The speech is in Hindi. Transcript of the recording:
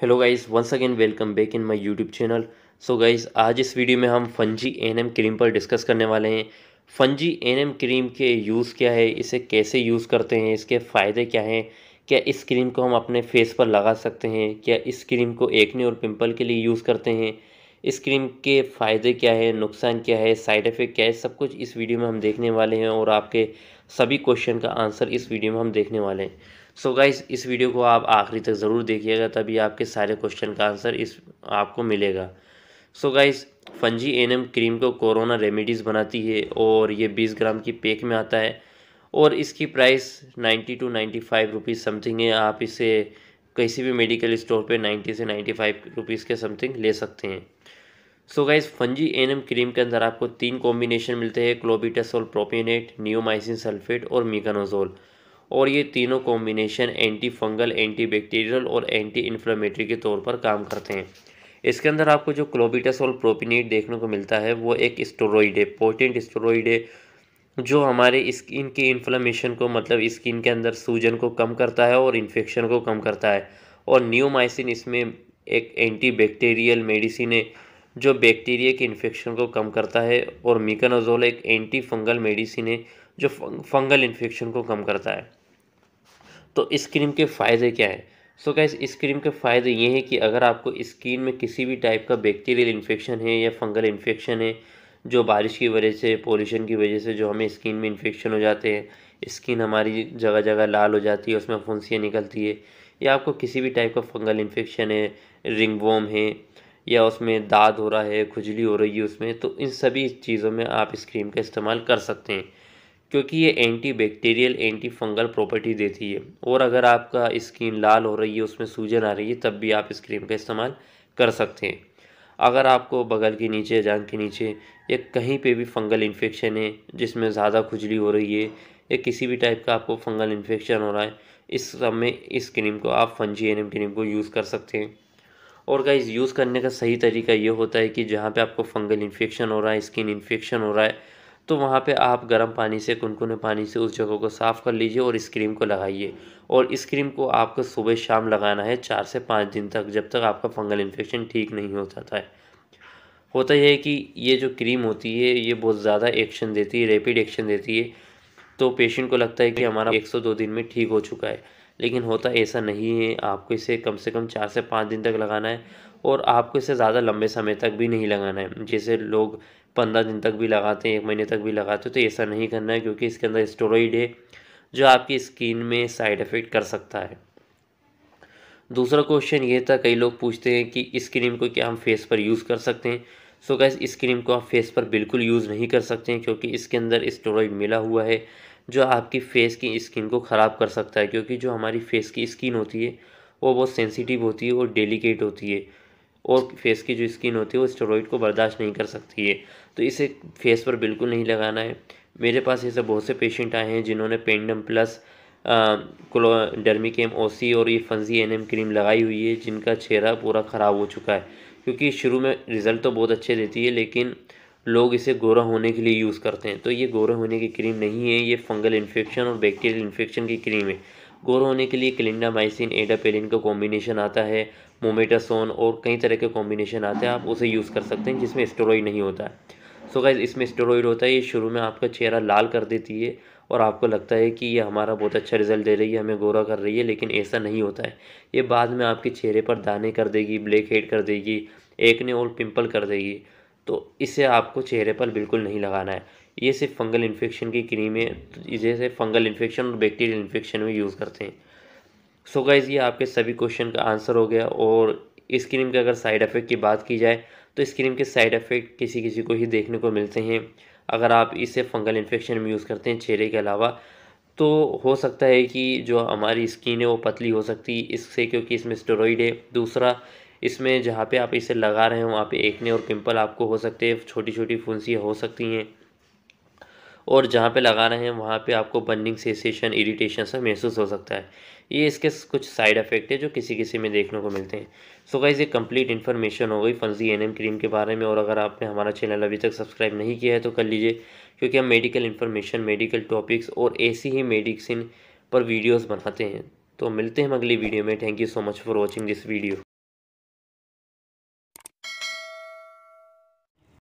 hello guys once again welcome back in my YouTube channel so guys आज इस वीडियो में हम फंजी एनएम क्रीम पर डिस्कस करने वाले हैं फंजी एनएम क्रीम के यूज़ क्या है इसे कैसे यूज़ करते हैं इसके फ़ायदे क्या हैं क्या इस क्रीम को हम अपने फेस पर लगा सकते हैं क्या इस क्रीम को एकने और पिम्पल के लिए यूज़ करते हैं इस क्रीम के फ़ायदे क्या है नुकसान क्या है साइड इफ़ेक्ट क्या है सब कुछ इस वीडियो में हम देखने वाले हैं और आपके सभी क्वेश्चन का आंसर इस वीडियो में हम देखने वाले हैं सो so गाइज इस वीडियो को आप आखिरी तक ज़रूर देखिएगा तभी आपके सारे क्वेश्चन का आंसर इस आपको मिलेगा so so guys Fungi NM cream को कोरोना रेमेडीज़ बनाती है और ये 20 ग्राम की पैक में आता है और इसकी प्राइस 90 टू 95 रुपीज़ समथिंग है आप इसे किसी भी मेडिकल स्टोर पे 90 से 95 रुपीज़ के समथिंग ले सकते हैं so so guys Fungi NM cream के अंदर आपको तीन कॉम्बिनेशन मिलते हैं क्लोबिटासोल प्रोपिनेट नियोमाइसिन सल्फेट और मीकानोजोल और ये तीनों combination anti fungal anti bacterial और एंटी इन्फ्लामेटरी के तौर पर काम करते हैं इसके अंदर आपको जो क्लोबिटस और प्रोपिनेट देखने को मिलता है वो एक स्टोरॉइड है पोटेंट स्टोरॉइड है जो हमारे स्किन के इन्फ्लामेशन को मतलब स्किन के अंदर सूजन को कम करता है और इन्फेक्शन को कम करता है और न्यूमाइसिन इसमें एक एंटी बैक्टीरियल मेडिसिन है जो बैक्टीरिया के इन्फेक्शन को कम करता है और मिकनोजोल एक एंटी फंगल मेडिसिन है जो फंगल इन्फेक्शन को कम करता है तो इस क्रीम के फ़ायदे क्या हैं सो so गैस इस क्रीम के फ़ायदे ये हैं कि अगर आपको स्किन में किसी भी टाइप का बैक्टीरियल इन्फेक्शन है या फंगल इन्फेक्शन है जो बारिश की वजह से पोल्यूशन की वजह से जो हमें स्किन में इन्फेक्शन हो जाते हैं स्किन हमारी जगह जगह लाल हो जाती है उसमें फुंसियाँ निकलती है या आपको किसी भी टाइप का फंगल इन्फेक्शन है रिंग वोम है या उसमें दाद हो रहा है खुजली हो रही है उसमें तो इन सभी चीज़ों में आप इस क्रीम का इस्तेमाल कर सकते हैं क्योंकि ये anti bacterial anti fungal property देती है और अगर आपका स्किन लाल हो रही है उसमें सूजन आ रही है तब भी आप इस क्रीम का इस्तेमाल कर सकते हैं अगर आपको बगल के नीचे जान के नीचे या कहीं पे भी फंगल इन्फेक्शन है जिसमें ज़्यादा खुजली हो रही है या किसी भी टाइप का आपको फंगल इन्फेक्शन हो रहा है इस सब में इस क्रीम को आप फंजी एन क्रीम को यूज़ कर सकते हैं और गाइज यूज़ करने का सही तरीका ये होता है कि जहाँ पर आपको फंगल इन्फेक्शन हो रहा है स्किन इन्फेक्शन हो रहा है तो वहाँ पे आप गर्म पानी से कुनकुने पानी से उस जगह को साफ़ कर लीजिए और इस क्रीम को लगाइए और इस क्रीम को आपको सुबह शाम लगाना है चार से पाँच दिन तक जब तक आपका फंगल इन्फेक्शन ठीक नहीं हो जाता है होता यह है कि ये जो क्रीम होती है ये बहुत ज़्यादा एक्शन देती है रेपिड एक्शन देती है तो पेशेंट को लगता है कि हमारा एक सौ दो दिन में ठीक हो चुका है लेकिन होता ऐसा नहीं है आपको इसे कम से कम चार से पाँच दिन तक लगाना है और आपको इसे ज़्यादा लंबे समय तक भी नहीं लगाना है जैसे लोग पंद्रह दिन तक भी लगाते हैं एक महीने तक भी लगाते हैं तो ऐसा नहीं करना है क्योंकि इसके अंदर स्टोरॉइड है जो आपकी स्किन में साइड इफ़ेक्ट कर सकता है दूसरा क्वेश्चन ये था कई लोग पूछते हैं कि इस क्रीम को क्या हम फेस पर यूज़ कर सकते हैं सो गैस इस क्रीम को आप फेस पर बिल्कुल यूज़ नहीं कर सकते हैं क्योंकि इसके अंदर स्टोरॉइड मिला हुआ है जो आपकी फ़ेस की स्किन को ख़राब कर सकता है क्योंकि जो हमारी फ़ेस की स्किन होती है वो बहुत सेंसिटिव होती है और डेलिकेट होती है और फेस की जो स्किन होती है वो स्टेरॉइड को बर्दाश्त नहीं कर सकती है तो इसे फेस पर बिल्कुल नहीं लगाना है मेरे पास ऐसे बहुत से पेशेंट आए हैं जिन्होंने पेंडम प्लस डर्मिकेम सी और ये फंजी एनएम क्रीम लगाई हुई है जिनका चेहरा पूरा ख़राब हो चुका है क्योंकि शुरू में रिज़ल्ट तो बहुत अच्छे देती है लेकिन लोग इसे गोरा होने के लिए यूज़ करते हैं तो ये गोरा होने की क्रीम नहीं है ये फंगल इन्फेक्शन और बैक्टीरियल इन्फेक्शन की क्रीम है गोर होने के लिए क्लिंडामाइसिन एडापेरिन का कॉम्बिनेशन आता है मोमेटासोन और कई तरह के कॉम्बिनेशन आते हैं आप उसे यूज़ कर सकते हैं जिसमें स्टोरॉइड नहीं होता है सो गाइज इसमें स्टोरॉइड होता है ये शुरू में आपका चेहरा लाल कर देती है और आपको लगता है कि ये हमारा बहुत अच्छा रिजल्ट दे रही है हमें गोरा कर रही है लेकिन ऐसा नहीं होता है ये बाद में आपके चेहरे पर दाने कर देगी ब्लैक हेड कर देगी एकने और पिंपल कर देगी तो इसे आपको चेहरे पर बिल्कुल नहीं लगाना है ये सिर्फ फंगल इन्फेक्शन की क्रीम है तो जैसे फंगल इन्फेक्शन और बैक्टीरियल इन्फेक्शन में यूज़ करते हैं सो so गाइज़ ये आपके सभी क्वेश्चन का आंसर हो गया और इस क्रीम के अगर साइड इफ़ेक्ट की बात की जाए तो इस क्रीम के साइड इफ़ेक्ट किसी किसी को ही देखने को मिलते हैं अगर आप इसे फंगल इन्फेक्शन में यूज़ करते हैं चेहरे के अलावा तो हो सकता है कि जो हमारी स्किन है वो पतली हो सकती है इससे क्योंकि इसमें स्टोरॉइड है दूसरा इसमें जहाँ पे आप इसे लगा रहे हो वहाँ पे एकने और पिंपल आपको हो सकते हैं छोटी छोटी फुंसियाँ हो सकती हैं और जहाँ पे रहे हैं वहाँ पे आपको बर्निंग सेसेशन इरिटेशन सा महसूस हो सकता है ये इसके कुछ साइड इफ़ेक्ट है जो किसी किसी में देखने को मिलते हैं सो गाइज़ ये कंप्लीट इन्फॉर्मेशन हो गई फंजी एनएम क्रीम के बारे में और अगर आपने हमारा चैनल अभी तक सब्सक्राइब नहीं किया है तो कर लीजिए क्योंकि हम मेडिकल इन्फॉर्मेशन मेडिकल टॉपिक्स और ऐसी ही मेडिसिन पर वीडियोज़ बनाते हैं तो मिलते हैं हम अगली वीडियो में thank you so much for watching this video